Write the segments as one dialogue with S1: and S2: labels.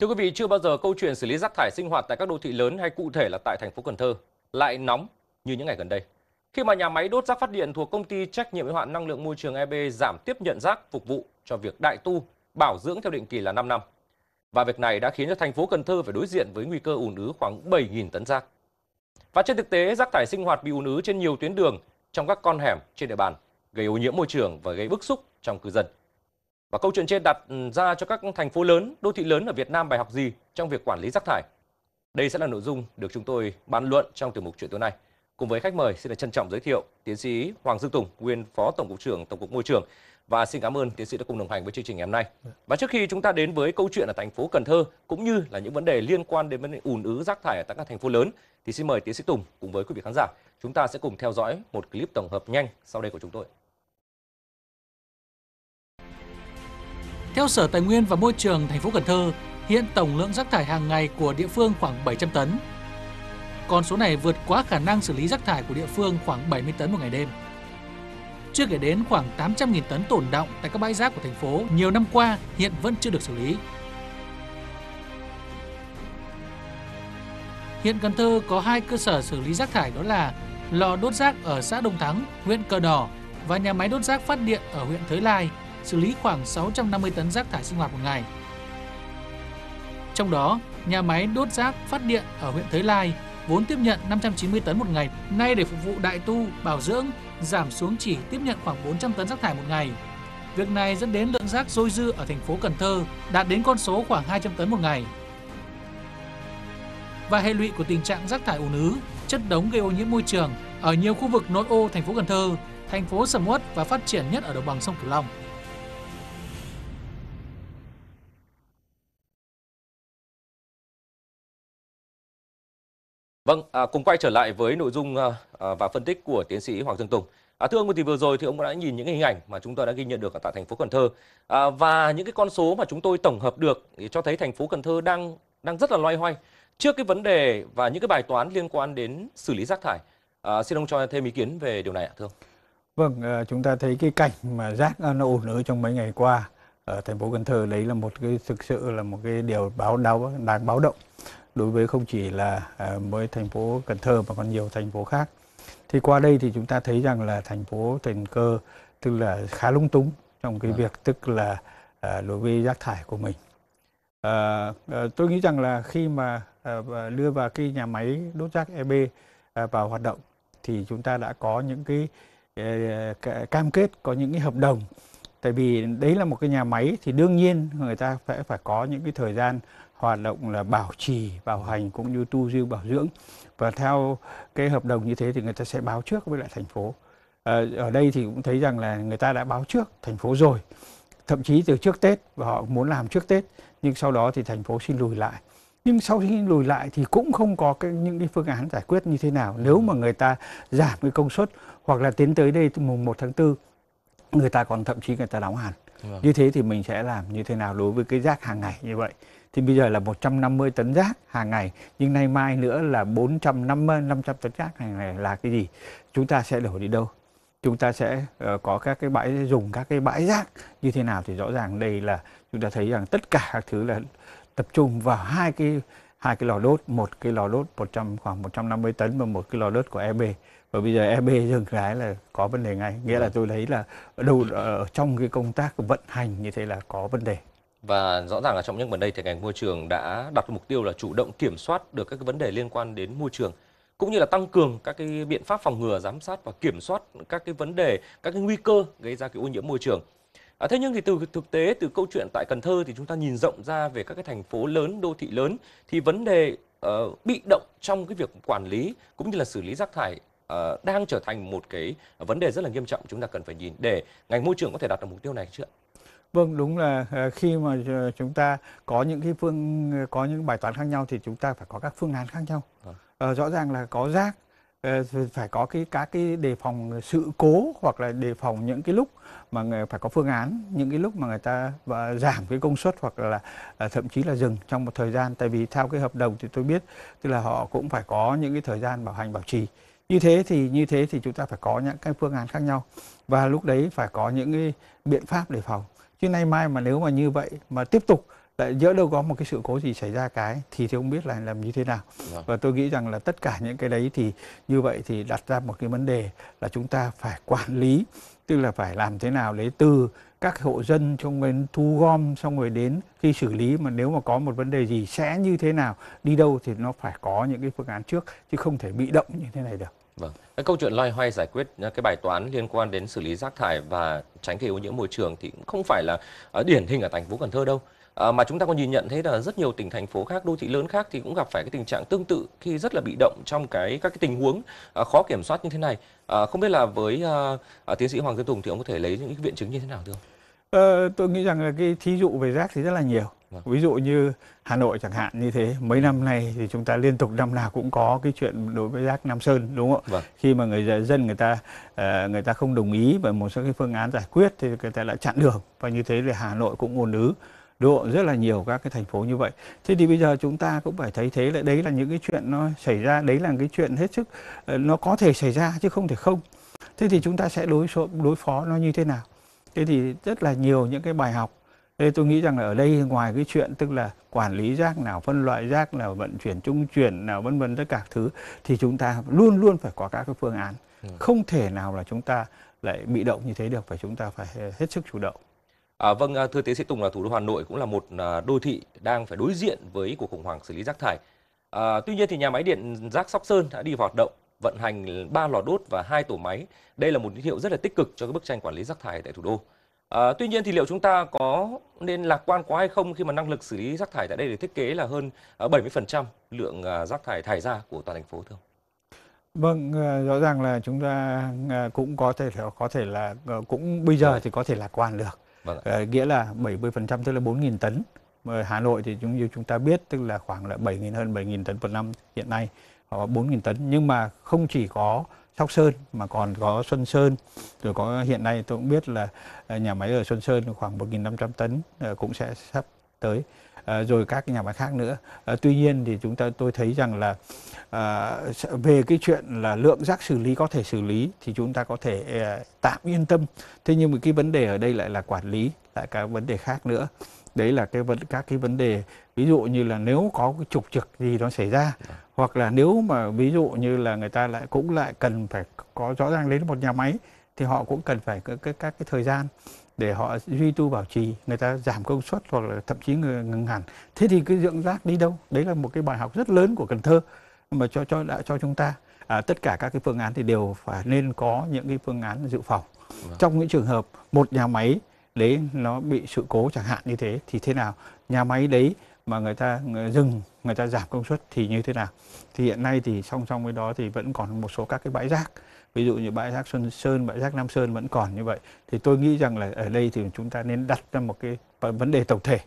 S1: Thưa quý vị, chưa bao giờ câu chuyện xử lý rác thải sinh hoạt tại các đô thị lớn hay cụ thể là tại thành phố Cần Thơ lại nóng như những ngày gần đây. Khi mà nhà máy đốt rác phát điện thuộc công ty trách nhiệm hữu hạn năng lượng môi trường EB giảm tiếp nhận rác phục vụ cho việc đại tu, bảo dưỡng theo định kỳ là 5 năm. Và việc này đã khiến cho thành phố Cần Thơ phải đối diện với nguy cơ ùn ứ khoảng 7.000 tấn rác. Và trên thực tế, rác thải sinh hoạt bị ùn ứ trên nhiều tuyến đường trong các con hẻm trên địa bàn, gây ô nhiễm môi trường và gây bức xúc trong cư dân. Và câu chuyện trên đặt ừ, ra cho các thành phố lớn, đô thị lớn ở Việt Nam bài học gì trong việc quản lý rác thải. Đây sẽ là nội dung được chúng tôi bàn luận trong tiểu mục chuyện tối nay. Cùng với khách mời xin được trân trọng giới thiệu tiến sĩ Hoàng Dương Tùng, nguyên phó tổng cục trưởng Tổng cục Môi trường và xin cảm ơn tiến sĩ đã cùng đồng hành với chương trình ngày hôm nay. Và trước khi chúng ta đến với câu chuyện ở thành phố Cần Thơ cũng như là những vấn đề liên quan đến vấn đề ùn ứ rác thải ở tất cả thành phố lớn thì xin mời tiến sĩ Tùng cùng với quý vị khán giả chúng ta sẽ cùng theo dõi một clip tổng hợp nhanh sau đây của chúng tôi.
S2: Theo Sở Tài nguyên và Môi trường thành phố Cần Thơ, hiện tổng lượng rác thải hàng ngày của địa phương khoảng 700 tấn. Con số này vượt quá khả năng xử lý rác thải của địa phương khoảng 70 tấn một ngày đêm. Chưa kể đến khoảng 800.000 tấn tồn động tại các bãi rác của thành phố nhiều năm qua hiện vẫn chưa được xử lý. Hiện Cần Thơ có hai cơ sở xử lý rác thải đó là lò đốt rác ở xã Đông Thắng, huyện Cờ Đỏ và nhà máy đốt rác phát điện ở huyện Thới Lai, xử lý khoảng 650 tấn rác thải sinh hoạt một ngày. Trong đó, nhà máy đốt rác phát điện ở huyện Thới Lai vốn tiếp nhận 590 tấn một ngày, nay để phục vụ đại tu, bảo dưỡng, giảm xuống chỉ tiếp nhận khoảng 400 tấn rác thải một ngày. Việc này dẫn đến lượng rác dôi dư ở thành phố Cần Thơ đạt đến con số khoảng 200 tấn một ngày. Và hệ lụy của tình trạng rác thải ùn ứ, chất đống gây ô nhiễm môi trường ở nhiều khu vực nội ô thành phố Cần Thơ, thành phố sầm uất và phát triển nhất ở đồng bằng sông Cửu Long.
S1: Vâng, à, cùng quay trở lại với nội dung à, à và phân tích của tiến sĩ Hoàng Dương Tùng. À, thưa ông, thì vừa rồi thì ông đã nhìn những hình ảnh mà chúng tôi đã ghi nhận được ở tại thành phố Cần Thơ à, và những cái con số mà chúng tôi tổng hợp được thì cho thấy thành phố Cần Thơ đang đang rất là loay hoay trước cái vấn đề và những cái bài toán liên quan đến xử lý rác thải. À, xin ông cho thêm ý kiến về điều này ạ, thưa ông.
S3: Vâng, à, chúng ta thấy cái cảnh mà rác nó ủ ứ trong mấy ngày qua ở thành phố Cần Thơ đấy là một cái thực sự là một cái điều báo đau đáng báo động đối với không chỉ là à, với thành phố Cần Thơ mà còn nhiều thành phố khác. Thì qua đây thì chúng ta thấy rằng là thành phố Cần Cơ tức là khá lung túng trong cái vâng. việc tức là à, đối với rác thải của mình. À, à tôi nghĩ rằng là khi mà đưa vào cái nhà máy đốt rác EB vào hoạt động thì chúng ta đã có những cái cam kết có những cái hợp đồng tại vì đấy là một cái nhà máy thì đương nhiên người ta phải phải có những cái thời gian hoạt động là bảo trì, bảo hành cũng như tu dưỡng bảo dưỡng và theo cái hợp đồng như thế thì người ta sẽ báo trước với lại thành phố. Ờ, ở đây thì cũng thấy rằng là người ta đã báo trước thành phố rồi, thậm chí từ trước Tết và họ muốn làm trước Tết nhưng sau đó thì thành phố xin lùi lại. Nhưng sau khi lùi lại thì cũng không có cái, những cái phương án giải quyết như thế nào nếu mà người ta giảm cái công suất hoặc là tiến tới đây từ mùng 1 tháng 4 người ta còn thậm chí người ta đóng hàng vâng. Như thế thì mình sẽ làm như thế nào đối với cái rác hàng ngày như vậy? thì bây giờ là 150 tấn rác hàng ngày nhưng nay mai nữa là 450 500 tấn rác hàng ngày là cái gì chúng ta sẽ đổ đi đâu chúng ta sẽ ờ, có các cái bãi dùng các cái bãi rác như thế nào thì rõ ràng đây là chúng ta thấy rằng tất cả các thứ là tập trung vào hai cái hai cái lò đốt một cái lò đốt 100 khoảng 150 tấn và một cái lò đốt của EB và bây giờ EB dừng cái là có vấn đề ngay nghĩa là vâng. tôi thấy là ở đâu ở trong cái công tác vận
S1: hành như thế là có vấn đề và rõ ràng là trong những gần đây thì ngành môi trường đã đặt mục tiêu là chủ động kiểm soát được các cái vấn đề liên quan đến môi trường cũng như là tăng cường các cái biện pháp phòng ngừa, giám sát và kiểm soát các cái vấn đề, các cái nguy cơ gây ra cái ô nhiễm môi trường. À, thế nhưng thì từ thực tế từ câu chuyện tại Cần Thơ thì chúng ta nhìn rộng ra về các cái thành phố lớn, đô thị lớn thì vấn đề uh, bị động trong cái việc quản lý cũng như là xử lý rác thải uh, đang trở thành một cái vấn đề rất là nghiêm trọng chúng ta cần phải nhìn để ngành môi trường có thể đạt được mục tiêu này chưa ạ?
S3: Vâng, đúng là ờ, khi mà ờ, chúng ta có những cái phương có những bài toán khác nhau thì chúng ta phải có các phương án khác nhau. À, rõ ràng là có rác phải có cái các cái đề phòng sự cố hoặc là đề phòng những cái lúc mà người phải có phương án những cái lúc mà người ta giảm cái công suất hoặc là thậm chí là dừng trong một thời gian tại vì theo cái hợp đồng thì tôi biết tức là họ cũng phải có những cái thời gian bảo hành bảo trì như thế thì như thế thì chúng ta phải có những cái phương án khác nhau và lúc đấy phải có những cái biện pháp đề phòng chứ nay mai mà nếu mà như vậy mà tiếp tục lại nhỡ đâu có một cái sự cố gì xảy ra cái thì thì không biết là làm như thế nào vâng. và tôi nghĩ rằng là tất cả những cái đấy thì như vậy thì đặt ra một cái vấn đề là chúng ta phải quản lý tức là phải làm thế nào lấy từ các hộ dân trong đến thu gom xong rồi đến khi xử lý mà nếu mà có một vấn đề gì sẽ như thế nào đi đâu thì nó phải có những cái phương án trước chứ không thể bị động như thế này được
S1: Vâng. Cái câu chuyện loay hoay giải quyết ờ, cái bài toán liên quan đến xử lý rác thải và tránh gây ô nhiễm môi trường thì cũng không phải là ờ, điển hình ở thành phố Cần Thơ đâu. À, mà chúng ta còn nhìn nhận thấy là rất nhiều tỉnh thành phố khác, đô thị lớn khác thì cũng gặp phải cái tình trạng tương tự khi rất là bị động trong cái các cái tình huống à, khó kiểm soát như thế này. À, không biết là với à, à, tiến sĩ Hoàng Dân Tùng thì ông có thể lấy những cái viện chứng như thế nào thưa ông?
S3: À, tôi nghĩ rằng là cái thí dụ về rác thì rất là nhiều Vâng. ví dụ như hà nội chẳng hạn như thế mấy năm nay thì chúng ta liên tục năm nào cũng có cái chuyện đối với rác nam sơn đúng không ạ vâng. khi mà người dân người ta ờ, người ta không đồng ý về một số cái phương án giải quyết thì người ta lại chặn đường và như thế thì hà nội cũng ồn ứ độ rất là nhiều các cái thành phố như vậy thế thì bây giờ chúng ta cũng phải thấy thế là đấy là những cái chuyện nó xảy ra đấy là cái chuyện hết sức ờ, nó có thể xảy ra chứ không thể không thế thì chúng ta sẽ đối đối phó nó như thế nào thế thì rất là nhiều những cái bài học Thế tôi nghĩ rằng là ở đây ngoài cái chuyện tức là quản lý rác nào, phân loại rác nào, vận chuyển trung chuyển nào vân vân tất cả thứ thì chúng ta luôn luôn phải có các cái phương án. Ừ. Không thể nào là chúng ta lại bị động như thế được phải chúng ta phải hết sức chủ động.
S1: À, vâng, à, thưa tiến sĩ Tùng là thủ đô Hà Nội cũng là một à, đô thị đang phải đối diện với cuộc khủng hoảng xử lý rác thải. À, tuy nhiên thì nhà máy điện rác Sóc Sơn đã đi vào hoạt động vận hành 3 lò đốt và hai tổ máy. Đây là một tín hiệu rất là tích cực cho cái bức tranh quản lý rác thải tại thủ đô. À, tuy nhiên thì liệu chúng ta có nên lạc quan quá hay không khi mà năng lực xử lý rác thải tại đây được thiết kế là hơn 70% ờ, lượng ờ, rác thải thải ra của toàn thành phố thưa ông?
S3: Vâng, rõ ràng là chúng ta cũng có thể có thể là cũng bây giờ vâng thì có thể lạc quan được. Vâng à, nghĩa là 70% tức là 4.000 tấn. Hà Nội thì chúng như chúng ta biết tức là khoảng là 7.000 hơn 7.000 tấn một năm hiện nay, 4.000 tấn nhưng mà không chỉ có Sóc Sơn mà còn có Xuân Sơn rồi có hiện nay tôi cũng biết là à, nhà máy ở Xuân Sơn khoảng 1.500 tấn à, cũng sẽ sắp tới à, rồi các nhà máy khác nữa. tuy nhiên thì chúng ta tôi thấy rằng là về cái chuyện là lượng rác xử lý có thể xử lý thì chúng ta có thể tạm yên tâm. Thế nhưng mà cái vấn đề ở đây lại là quản lý, lại các vấn đề khác nữa đấy là cái vấn các cái vấn đề ví dụ như là nếu có cái trục trặc gì nó xảy ra dạ. hoặc là nếu mà ví dụ như là người ta lại cũng lại cần phải có rõ ràng đến một nhà máy thì họ cũng cần phải các cái, các cái thời gian để họ duy tu bảo trì người ta giảm công suất hoặc là thậm chí ngừng hẳn thế thì cái lượng rác đi đâu đấy là một cái bài học rất lớn của Cần Thơ mà cho cho đã cho chúng ta à, tất cả các cái phương án thì đều phải nên có những cái phương án dự phòng vâng. trong những trường hợp một nhà máy đấy nó bị sự cố chẳng hạn như thế thì thế nào nhà máy đấy mà người ta dừng người ta giảm công suất thì như thế nào thì hiện nay thì song song với đó thì vẫn còn một số các cái bãi rác ví dụ như bãi rác Xuân Sơn bãi rác Nam Sơn vẫn còn như vậy thì tôi nghĩ rằng là ở đây thì chúng ta nên đặt ra một cái vấn đề tổng thể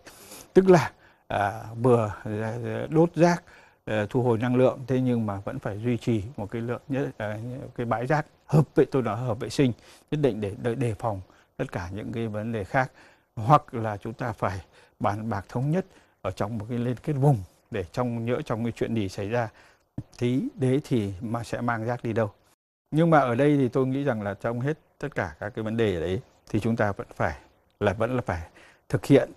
S3: tức là à, vừa à, đốt rác à, thu hồi năng lượng thế nhưng mà vẫn phải duy trì một cái lượng nhất à, cái bãi rác hợp vệ tôi nói hợp vệ sinh nhất định để để đề phòng tất cả những cái vấn đề khác hoặc là chúng ta phải bàn bạc thống nhất ở trong một cái liên kết vùng để trong nhỡ trong cái chuyện gì xảy ra thì đấy thì mà sẽ mang rác đi đâu nhưng mà ở đây thì tôi nghĩ rằng là trong hết tất cả các cái vấn đề ở đấy thì chúng ta vẫn phải là vẫn là phải thực hiện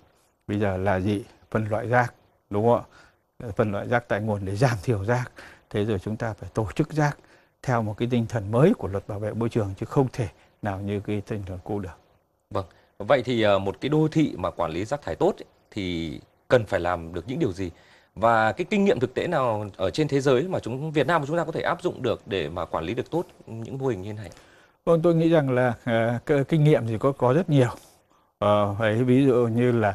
S3: bây giờ là gì phân loại rác đúng không ạ phân loại rác tại nguồn để giảm thiểu rác thế rồi chúng ta phải tổ chức rác theo một cái tinh thần mới của luật bảo vệ môi trường chứ không thể nào như cái tinh thần cũ được
S1: Vâng, vậy thì ờ, một cái đô thị mà quản lý rác thải tốt ấy, thì cần phải làm được những điều gì? Và cái kinh nghiệm thực tế nào ở trên thế giới mà chúng Việt Nam chúng ta có thể áp dụng được để mà quản lý được tốt những mô hình như thế này?
S3: Vâng, tôi nghĩ rằng là uh, kinh nghiệm thì có có rất nhiều. Uh, ờ, ấy ví dụ như là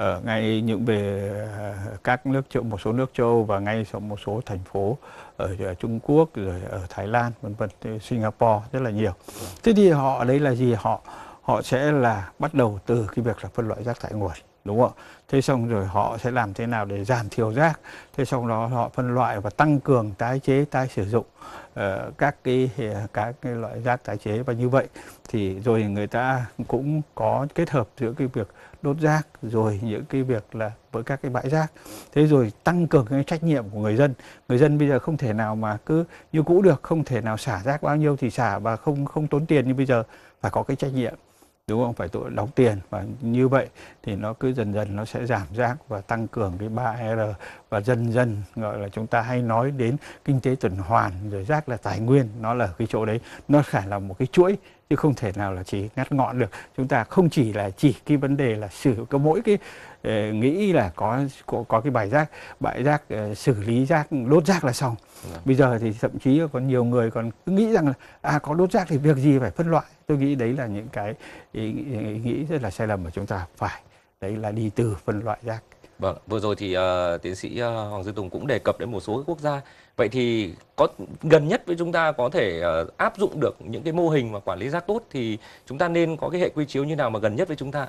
S3: uh, ngay những về uh, các nước châu một số nước châu và ngay trong một số thành phố ở, ở Trung Quốc rồi ở Thái Lan vân vân Singapore rất là nhiều. Vâng. Thế thì họ đấy là gì họ uh, họ sẽ là bắt đầu từ cái việc là phân loại rác thải nguồn đúng không ạ thế xong rồi họ sẽ làm thế nào để giảm thiểu rác thế xong đó họ phân loại và tăng cường tái chế tái sử dụng uh, các cái các cái loại rác tái chế và như vậy thì rồi người ta cũng có kết hợp giữa cái việc đốt rác rồi những cái việc là với các cái bãi rác thế rồi tăng cường cái trách nhiệm của người dân người dân bây giờ không thể nào mà cứ như cũ được không thể nào xả rác bao nhiêu thì xả và không không tốn tiền như bây giờ phải có cái trách nhiệm đúng không phải tội đóng tiền và như vậy thì nó cứ dần dần nó sẽ giảm rác và tăng cường cái ba r và dần dần gọi là chúng ta hay nói đến kinh tế tuần hoàn rồi rác là tài nguyên nó là cái chỗ đấy nó phải là một cái chuỗi chứ không thể nào là chỉ ngắt ngọn được chúng ta không chỉ là chỉ cái vấn đề là xử có mỗi cái ờ, nghĩ là có có, có cái bài rác bãi rác ờ, xử lý rác đốt rác là xong vâng. bây giờ thì thậm chí còn nhiều người còn cứ nghĩ rằng là à có đốt rác thì việc gì phải phân loại tôi nghĩ đấy là những cái ý, ý, ý nghĩ rất là sai lầm mà chúng ta phải đấy là đi từ phân loại rác
S1: Vâng, vừa rồi thì uh, tiến sĩ uh, Hoàng Dư Tùng cũng đề cập đến một số quốc gia. Vậy thì có gần nhất với chúng ta có thể uh, áp dụng được những cái mô hình mà quản lý rác tốt thì chúng ta nên có cái hệ quy chiếu như nào mà gần nhất với chúng ta?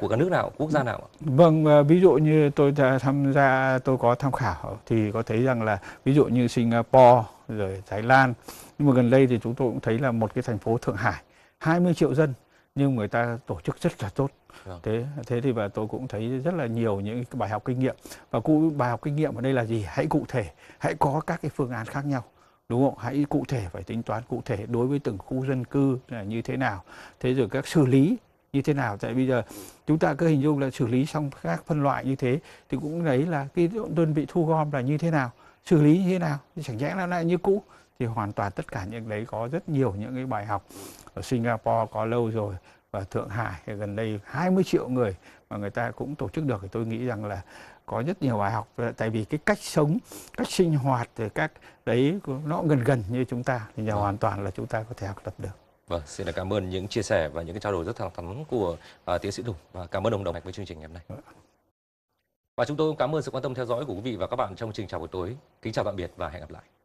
S1: Của cả nước nào, quốc gia nào?
S3: Vâng, uh, ví dụ như tôi tham gia, tôi có tham khảo thì có thấy rằng là ví dụ như Singapore rồi Thái Lan. Nhưng mà gần đây thì chúng tôi cũng thấy là một cái thành phố Thượng Hải, 20 triệu dân nhưng người ta tổ chức rất là tốt Vâng. Thế thế thì và tôi cũng thấy rất là nhiều những bài học kinh nghiệm và cụ bài học kinh nghiệm ở đây là gì? Hãy cụ thể, hãy có các cái phương án khác nhau đúng không? Hãy cụ thể phải tính toán cụ thể đối với từng khu dân cư là như thế nào. Thế rồi các xử lý như thế nào tại bây giờ chúng ta cứ hình dung là xử lý xong các phân loại như thế thì cũng đấy là cái đơn vị thu gom là như thế nào xử lý như thế nào chẳng nhẽ là lại như cũ thì hoàn toàn tất cả những đấy có rất nhiều những cái bài học ở Singapore có lâu rồi và Thượng Hải gần đây 20 triệu người mà người ta cũng tổ chức được thì tôi nghĩ rằng là có rất nhiều bài học tại vì cái cách sống cách sinh hoạt rồi các đấy nó gần gần như chúng ta thì nhà vâng. hoàn toàn là chúng ta có thể học tập được
S1: vâng xin cảm ơn những chia sẻ và những cái trao đổi rất thẳng thắn của uh, tiến sĩ Tùng và cảm ơn ông đồng hành với chương trình ngày hôm nay vâng và chúng tôi cũng cảm ơn sự quan tâm theo dõi của quý vị và các bạn trong chương trình chào buổi tối kính chào tạm biệt và hẹn gặp lại